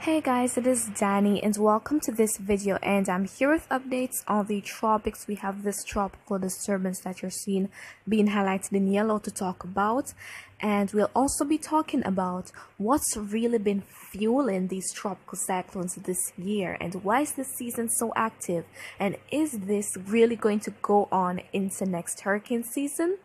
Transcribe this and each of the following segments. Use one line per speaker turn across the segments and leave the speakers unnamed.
Hey guys, it is Danny and welcome to this video and I'm here with updates on the tropics. We have this tropical disturbance that you're seeing being highlighted in yellow to talk about and we'll also be talking about what's really been fueling these tropical cyclones this year and why is this season so active and is this really going to go on into next hurricane season?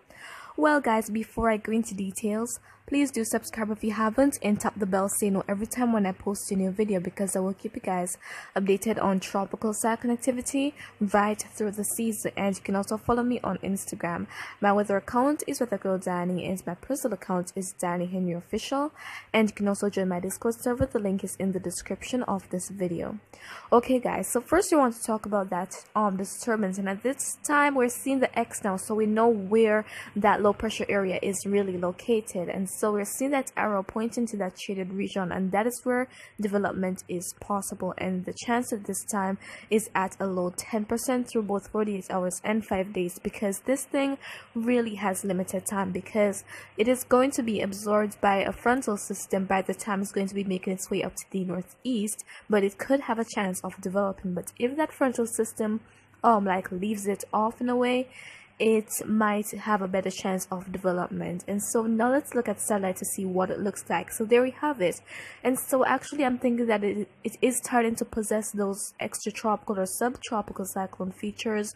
Well guys, before I go into details, Please do subscribe if you haven't and tap the bell so you know every time when I post a new video because I will keep you guys updated on tropical cyclone connectivity right through the season. And you can also follow me on Instagram. My weather account is girl Danny and my personal account is Danny Henry Official. And you can also join my Discord server. The link is in the description of this video. Okay guys, so first we want to talk about that um disturbance and at this time we're seeing the X now so we know where that low pressure area is really located and so we're seeing that arrow pointing to that shaded region and that is where development is possible and the chance at this time is at a low 10% through both 48 hours and 5 days because this thing really has limited time because it is going to be absorbed by a frontal system by the time it's going to be making its way up to the northeast but it could have a chance of developing but if that frontal system um like leaves it off in a way it might have a better chance of development. And so now let's look at satellite to see what it looks like. So there we have it. And so actually I'm thinking that it, it is starting to possess those extra tropical or subtropical cyclone features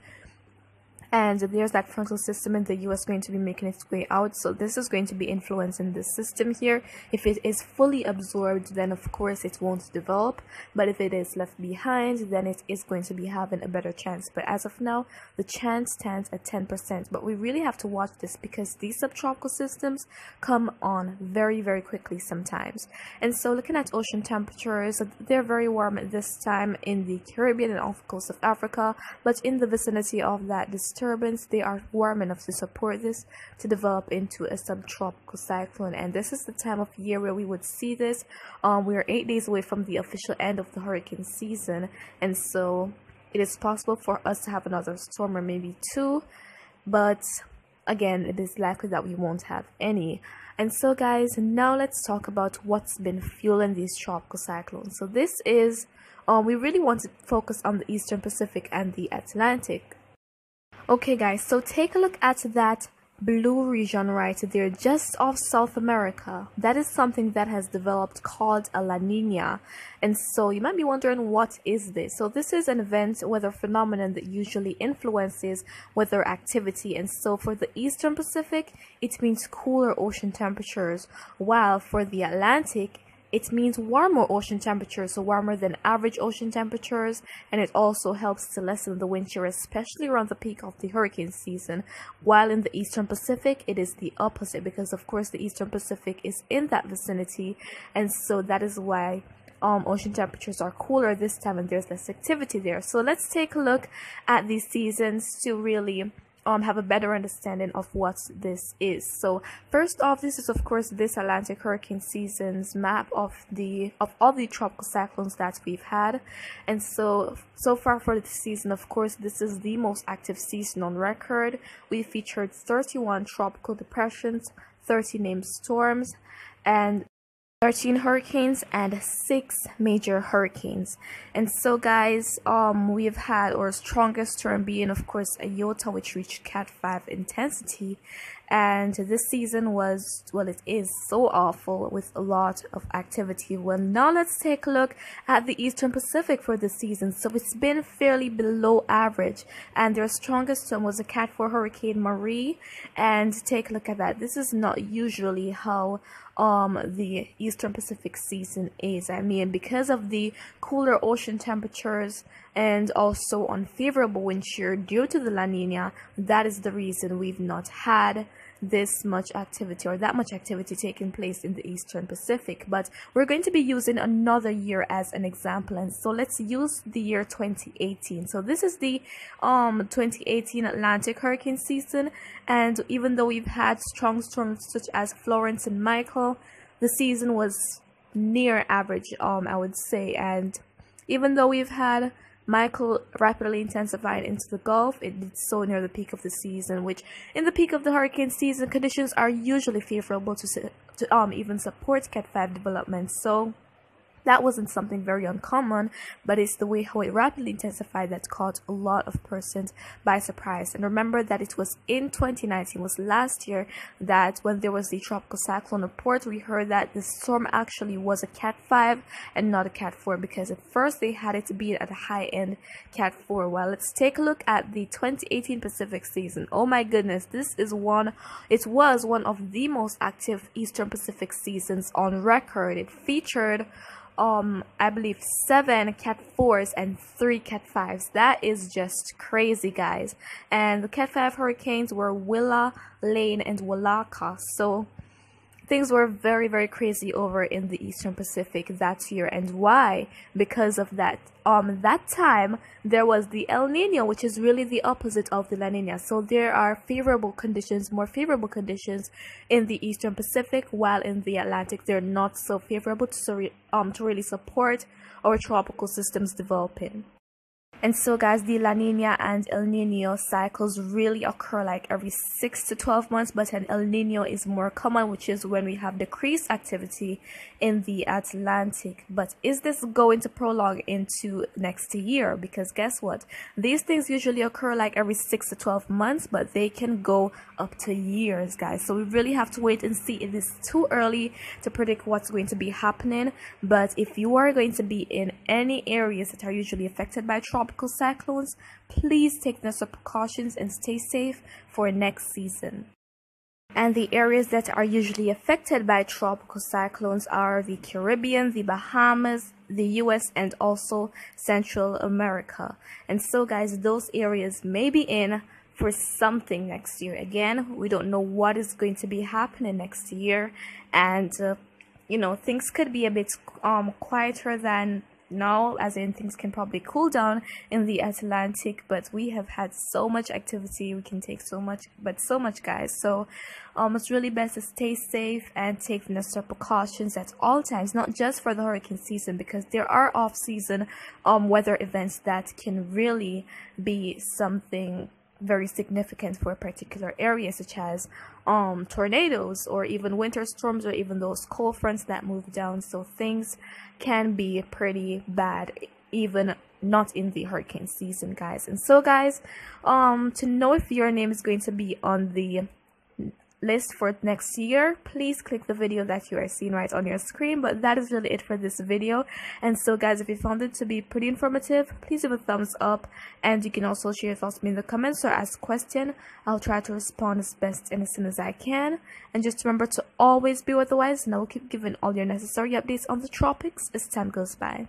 and there's that frontal system in the US going to be making its way out. So this is going to be influencing the system here. If it is fully absorbed, then of course it won't develop. But if it is left behind, then it is going to be having a better chance. But as of now, the chance stands at 10%. But we really have to watch this because these subtropical systems come on very, very quickly sometimes. And so looking at ocean temperatures, they're very warm at this time in the Caribbean and off the coast of Africa, but in the vicinity of that disturbance they are warm enough to support this to develop into a subtropical cyclone. And this is the time of year where we would see this. Um, we are eight days away from the official end of the hurricane season. And so it is possible for us to have another storm or maybe two. But again, it is likely that we won't have any. And so, guys, now let's talk about what's been fueling these tropical cyclones. So, this is um, we really want to focus on the Eastern Pacific and the Atlantic Okay guys, so take a look at that blue region right there just off South America. That is something that has developed called a La Nina. And so you might be wondering what is this? So this is an event weather phenomenon that usually influences weather activity. And so for the Eastern Pacific, it means cooler ocean temperatures, while for the Atlantic, it means warmer ocean temperatures, so warmer than average ocean temperatures, and it also helps to lessen the wind shear, especially around the peak of the hurricane season. While in the eastern Pacific, it is the opposite because, of course, the eastern Pacific is in that vicinity, and so that is why um, ocean temperatures are cooler this time and there's less activity there. So let's take a look at these seasons to really um, have a better understanding of what this is. So first off, this is of course this Atlantic hurricane season's map of the of all the tropical cyclones that we've had, and so so far for the season, of course, this is the most active season on record. We featured 31 tropical depressions, 30 named storms, and 13 hurricanes and six major hurricanes. And so, guys, um, we've had our strongest storm being, of course, Iota, which reached Cat 5 intensity, and this season was well it is so awful with a lot of activity well now let's take a look at the eastern pacific for this season so it's been fairly below average and their strongest storm was a cat 4 hurricane marie and take a look at that this is not usually how um the eastern pacific season is i mean because of the cooler ocean temperatures and also unfavorable wind shear due to the la nina that is the reason we've not had this much activity or that much activity taking place in the Eastern Pacific, but we're going to be using another year as an example. And so let's use the year 2018. So this is the um 2018 Atlantic hurricane season, and even though we've had strong storms such as Florence and Michael, the season was near average, um, I would say, and even though we've had Michael rapidly intensified into the Gulf. It did so near the peak of the season, which, in the peak of the hurricane season, conditions are usually favorable to, to um, even support Cat 5 development. So, that wasn't something very uncommon, but it's the way how it rapidly intensified that caught a lot of persons by surprise. And remember that it was in 2019, was last year, that when there was the tropical cyclone report, we heard that the storm actually was a Cat 5 and not a Cat 4 because at first they had it be at a high end Cat 4. Well, let's take a look at the 2018 Pacific season. Oh my goodness, this is one, it was one of the most active Eastern Pacific seasons on record. It featured um I believe seven cat fours and three cat fives. That is just crazy, guys. And the cat five hurricanes were Willa, Lane, and Walaka. So things were very, very crazy over in the Eastern Pacific that year. And why? Because of that. Um, that time there was the El Nino, which is really the opposite of the La Nina. So there are favorable conditions, more favorable conditions in the Eastern Pacific, while in the Atlantic they're not so favorable to, um, to really support our tropical systems developing. And so, guys, the La Nina and El Nino cycles really occur like every 6 to 12 months, but an El Nino is more common, which is when we have decreased activity in the Atlantic. But is this going to prolong into next year? Because guess what? These things usually occur like every 6 to 12 months, but they can go up to years, guys. So we really have to wait and see. It is too early to predict what's going to be happening, but if you are going to be in any areas that are usually affected by tropical tropical cyclones, please take necessary precautions and stay safe for next season. And the areas that are usually affected by tropical cyclones are the Caribbean, the Bahamas, the US, and also Central America. And so, guys, those areas may be in for something next year. Again, we don't know what is going to be happening next year, and uh, you know, things could be a bit um, quieter than now as in things can probably cool down in the atlantic but we have had so much activity we can take so much but so much guys so um it's really best to stay safe and take necessary precautions at all times not just for the hurricane season because there are off season um weather events that can really be something very significant for a particular area, such as um, tornadoes or even winter storms or even those cold fronts that move down. So things can be pretty bad, even not in the hurricane season, guys. And so, guys, um, to know if your name is going to be on the list for next year, please click the video that you are seeing right on your screen. But that is really it for this video. And so guys, if you found it to be pretty informative, please give a thumbs up. And you can also share your thoughts with me in the comments or ask question. I'll try to respond as best and as soon as I can. And just remember to always be weatherwise and I will keep giving all your necessary updates on the tropics as time goes by.